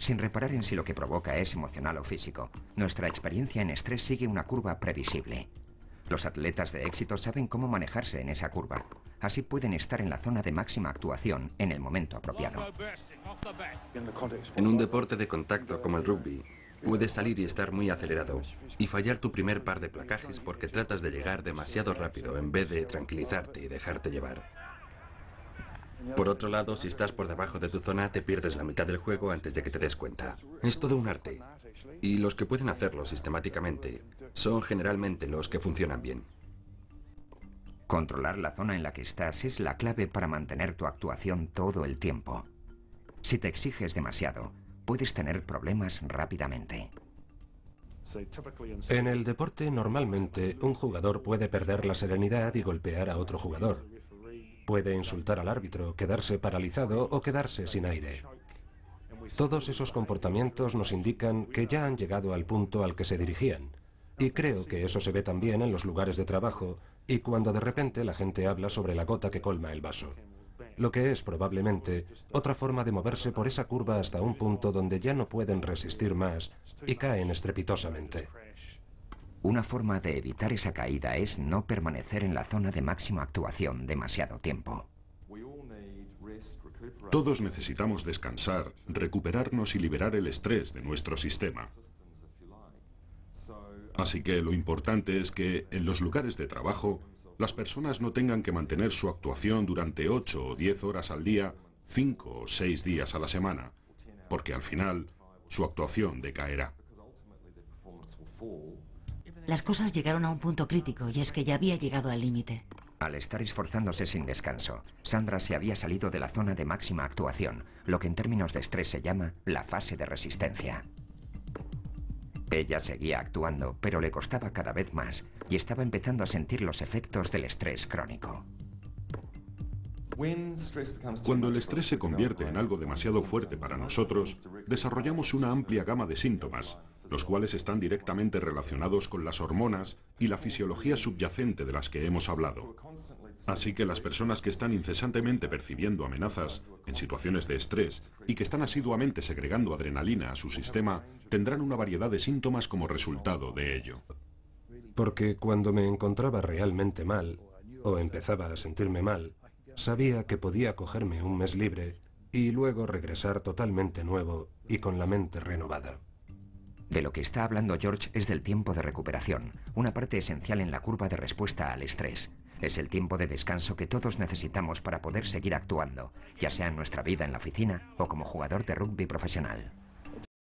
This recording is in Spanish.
sin reparar en si lo que provoca es emocional o físico. Nuestra experiencia en estrés sigue una curva previsible. Los atletas de éxito saben cómo manejarse en esa curva. Así pueden estar en la zona de máxima actuación en el momento apropiado. En un deporte de contacto como el rugby, puedes salir y estar muy acelerado y fallar tu primer par de placajes porque tratas de llegar demasiado rápido en vez de tranquilizarte y dejarte llevar. Por otro lado, si estás por debajo de tu zona, te pierdes la mitad del juego antes de que te des cuenta. Es todo un arte. Y los que pueden hacerlo sistemáticamente son generalmente los que funcionan bien. Controlar la zona en la que estás es la clave para mantener tu actuación todo el tiempo. Si te exiges demasiado, puedes tener problemas rápidamente. En el deporte normalmente un jugador puede perder la serenidad y golpear a otro jugador. Puede insultar al árbitro, quedarse paralizado o quedarse sin aire. Todos esos comportamientos nos indican que ya han llegado al punto al que se dirigían. Y creo que eso se ve también en los lugares de trabajo y cuando de repente la gente habla sobre la gota que colma el vaso. Lo que es probablemente otra forma de moverse por esa curva hasta un punto donde ya no pueden resistir más y caen estrepitosamente. Una forma de evitar esa caída es no permanecer en la zona de máxima actuación demasiado tiempo. Todos necesitamos descansar, recuperarnos y liberar el estrés de nuestro sistema. Así que lo importante es que en los lugares de trabajo las personas no tengan que mantener su actuación durante 8 o 10 horas al día, 5 o 6 días a la semana, porque al final su actuación decaerá. Las cosas llegaron a un punto crítico y es que ya había llegado al límite. Al estar esforzándose sin descanso, Sandra se había salido de la zona de máxima actuación, lo que en términos de estrés se llama la fase de resistencia. Ella seguía actuando, pero le costaba cada vez más y estaba empezando a sentir los efectos del estrés crónico. Cuando el estrés se convierte en algo demasiado fuerte para nosotros, desarrollamos una amplia gama de síntomas los cuales están directamente relacionados con las hormonas y la fisiología subyacente de las que hemos hablado. Así que las personas que están incesantemente percibiendo amenazas en situaciones de estrés y que están asiduamente segregando adrenalina a su sistema tendrán una variedad de síntomas como resultado de ello. Porque cuando me encontraba realmente mal o empezaba a sentirme mal, sabía que podía cogerme un mes libre y luego regresar totalmente nuevo y con la mente renovada. De lo que está hablando George es del tiempo de recuperación, una parte esencial en la curva de respuesta al estrés. Es el tiempo de descanso que todos necesitamos para poder seguir actuando, ya sea en nuestra vida en la oficina o como jugador de rugby profesional.